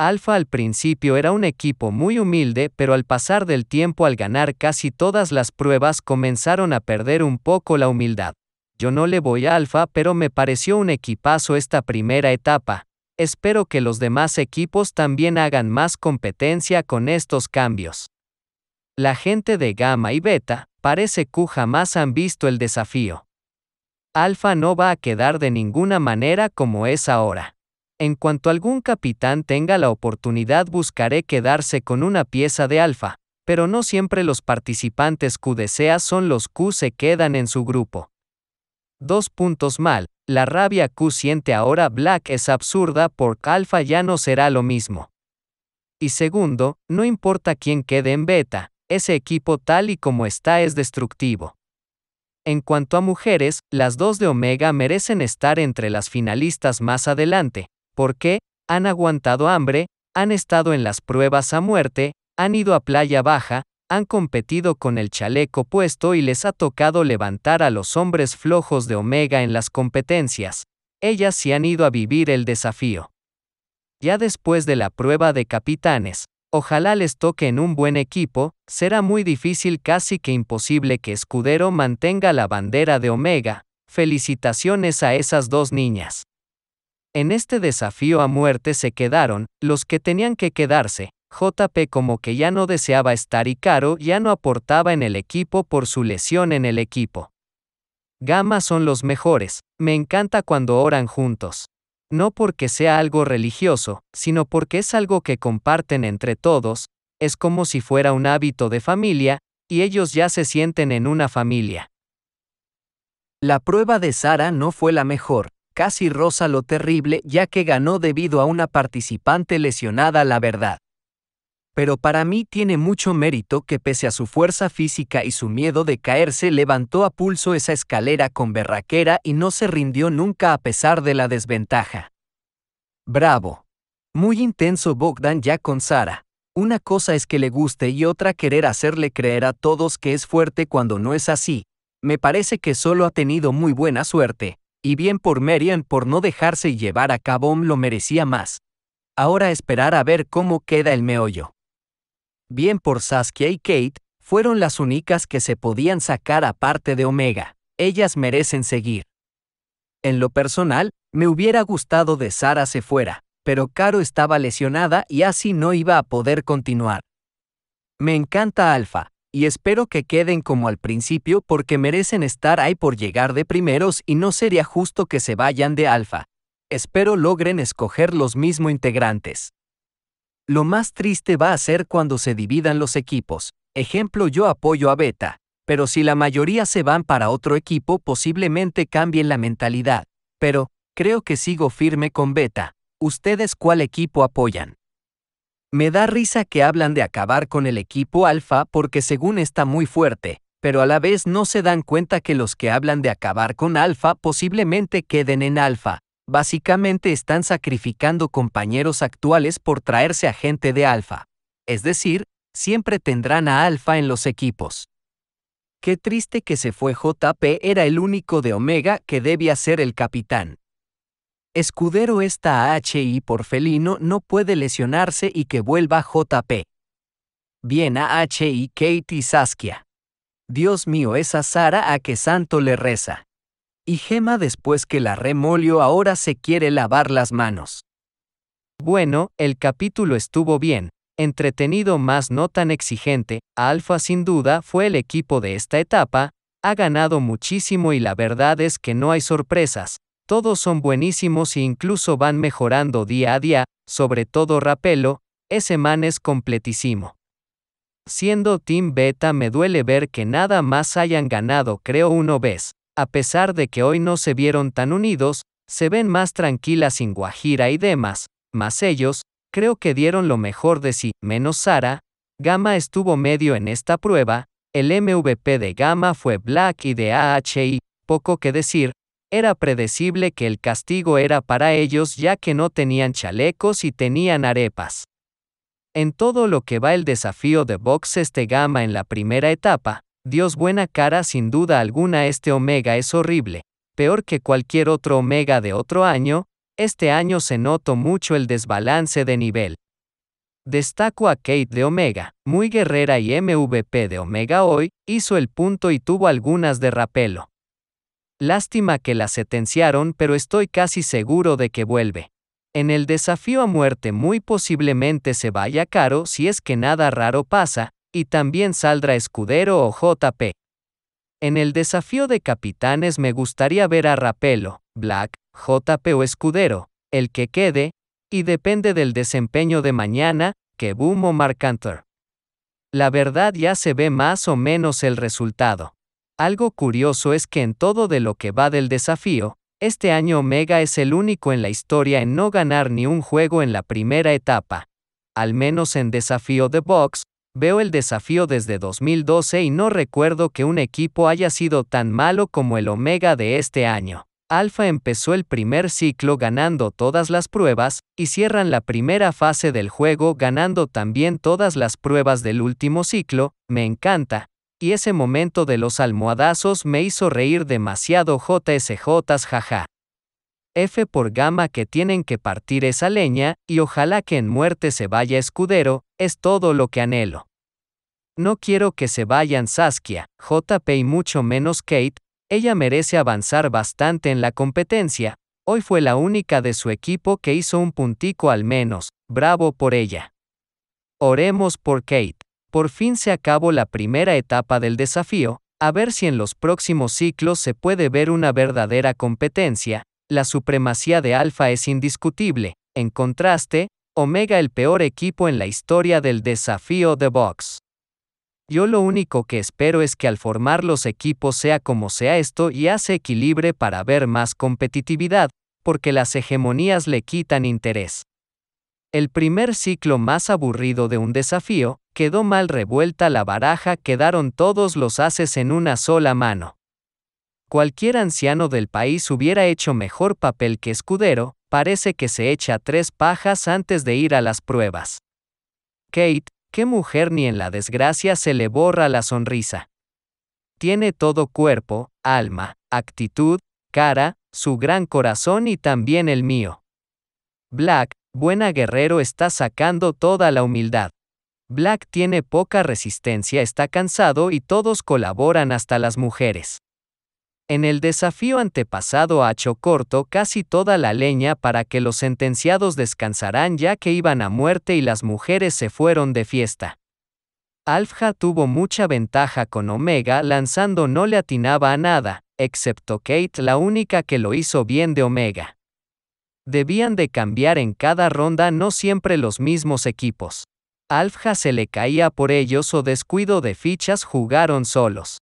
Alfa al principio era un equipo muy humilde, pero al pasar del tiempo al ganar casi todas las pruebas comenzaron a perder un poco la humildad. Yo no le voy a Alfa, pero me pareció un equipazo esta primera etapa. Espero que los demás equipos también hagan más competencia con estos cambios. La gente de Gamma y Beta, parece que jamás han visto el desafío. Alfa no va a quedar de ninguna manera como es ahora. En cuanto algún capitán tenga la oportunidad buscaré quedarse con una pieza de alfa, pero no siempre los participantes Q desea son los Q se quedan en su grupo. Dos puntos mal, la rabia Q siente ahora Black es absurda porque alfa ya no será lo mismo. Y segundo, no importa quién quede en beta, ese equipo tal y como está es destructivo. En cuanto a mujeres, las dos de Omega merecen estar entre las finalistas más adelante, porque qué? Han aguantado hambre, han estado en las pruebas a muerte, han ido a playa baja, han competido con el chaleco puesto y les ha tocado levantar a los hombres flojos de Omega en las competencias. Ellas sí han ido a vivir el desafío. Ya después de la prueba de capitanes, ojalá les toque en un buen equipo, será muy difícil casi que imposible que Escudero mantenga la bandera de Omega. Felicitaciones a esas dos niñas. En este desafío a muerte se quedaron los que tenían que quedarse. JP como que ya no deseaba estar y Caro ya no aportaba en el equipo por su lesión en el equipo. Gama son los mejores, me encanta cuando oran juntos. No porque sea algo religioso, sino porque es algo que comparten entre todos, es como si fuera un hábito de familia, y ellos ya se sienten en una familia. La prueba de Sara no fue la mejor, casi rosa lo terrible ya que ganó debido a una participante lesionada la verdad. Pero para mí tiene mucho mérito que pese a su fuerza física y su miedo de caerse levantó a pulso esa escalera con berraquera y no se rindió nunca a pesar de la desventaja. Bravo. Muy intenso Bogdan ya con Sara. Una cosa es que le guste y otra querer hacerle creer a todos que es fuerte cuando no es así. Me parece que solo ha tenido muy buena suerte. Y bien por Merian por no dejarse llevar a cabo lo merecía más. Ahora esperar a ver cómo queda el meollo. Bien por Saskia y Kate, fueron las únicas que se podían sacar aparte de Omega. Ellas merecen seguir. En lo personal, me hubiera gustado de Sara se fuera, pero Caro estaba lesionada y así no iba a poder continuar. Me encanta Alfa, y espero que queden como al principio porque merecen estar ahí por llegar de primeros y no sería justo que se vayan de alfa. Espero logren escoger los mismos integrantes. Lo más triste va a ser cuando se dividan los equipos. Ejemplo, yo apoyo a beta, pero si la mayoría se van para otro equipo posiblemente cambien la mentalidad. Pero, creo que sigo firme con beta. ¿Ustedes cuál equipo apoyan? Me da risa que hablan de acabar con el equipo alfa porque según está muy fuerte, pero a la vez no se dan cuenta que los que hablan de acabar con alfa posiblemente queden en alfa. Básicamente están sacrificando compañeros actuales por traerse a gente de alfa. Es decir, siempre tendrán a alfa en los equipos. Qué triste que se fue JP, era el único de Omega que debía ser el capitán. Escudero esta HI por felino no puede lesionarse y que vuelva JP. Bien a HI Katie Saskia. Dios mío, esa Sara a que santo le reza. Y Gema después que la remolio ahora se quiere lavar las manos. Bueno, el capítulo estuvo bien, entretenido más no tan exigente, Alfa sin duda fue el equipo de esta etapa, ha ganado muchísimo y la verdad es que no hay sorpresas, todos son buenísimos e incluso van mejorando día a día, sobre todo Rapelo, ese man es completísimo. Siendo Team Beta me duele ver que nada más hayan ganado creo uno vez, a pesar de que hoy no se vieron tan unidos, se ven más tranquilas sin Guajira y demás, más ellos, creo que dieron lo mejor de sí, menos Sara, Gama estuvo medio en esta prueba, el MVP de Gama fue Black y de AHI, poco que decir, era predecible que el castigo era para ellos ya que no tenían chalecos y tenían arepas. En todo lo que va el desafío de boxes este gama en la primera etapa, Dios buena cara sin duda alguna este omega es horrible, peor que cualquier otro omega de otro año, este año se notó mucho el desbalance de nivel. Destaco a Kate de Omega, muy guerrera y MVP de Omega hoy, hizo el punto y tuvo algunas de rapelo. Lástima que la sentenciaron, pero estoy casi seguro de que vuelve. En el desafío a muerte muy posiblemente se vaya caro si es que nada raro pasa, y también saldrá Escudero o JP. En el desafío de capitanes me gustaría ver a Rapelo, Black, JP o Escudero, el que quede, y depende del desempeño de mañana, que Boom o Hunter. La verdad ya se ve más o menos el resultado. Algo curioso es que en todo de lo que va del desafío, este año Omega es el único en la historia en no ganar ni un juego en la primera etapa. Al menos en Desafío de Box, veo el desafío desde 2012 y no recuerdo que un equipo haya sido tan malo como el Omega de este año. Alpha empezó el primer ciclo ganando todas las pruebas, y cierran la primera fase del juego ganando también todas las pruebas del último ciclo, me encanta, y ese momento de los almohadazos me hizo reír demasiado JSJ jaja. F por gama que tienen que partir esa leña, y ojalá que en muerte se vaya escudero, es todo lo que anhelo. No quiero que se vayan Saskia, JP y mucho menos Kate, ella merece avanzar bastante en la competencia, hoy fue la única de su equipo que hizo un puntico al menos, bravo por ella. Oremos por Kate por fin se acabó la primera etapa del desafío, a ver si en los próximos ciclos se puede ver una verdadera competencia, la supremacía de Alfa es indiscutible, en contraste, Omega el peor equipo en la historia del desafío de Box. Yo lo único que espero es que al formar los equipos sea como sea esto y hace equilibre para ver más competitividad, porque las hegemonías le quitan interés. El primer ciclo más aburrido de un desafío, quedó mal revuelta la baraja, quedaron todos los haces en una sola mano. Cualquier anciano del país hubiera hecho mejor papel que escudero, parece que se echa tres pajas antes de ir a las pruebas. Kate, qué mujer ni en la desgracia se le borra la sonrisa. Tiene todo cuerpo, alma, actitud, cara, su gran corazón y también el mío. Black, buena guerrero está sacando toda la humildad. Black tiene poca resistencia, está cansado y todos colaboran hasta las mujeres. En el desafío antepasado hecho corto casi toda la leña para que los sentenciados descansarán ya que iban a muerte y las mujeres se fueron de fiesta. Alfja tuvo mucha ventaja con Omega lanzando no le atinaba a nada, excepto Kate la única que lo hizo bien de Omega. Debían de cambiar en cada ronda no siempre los mismos equipos. Alfja se le caía por ellos o descuido de fichas jugaron solos.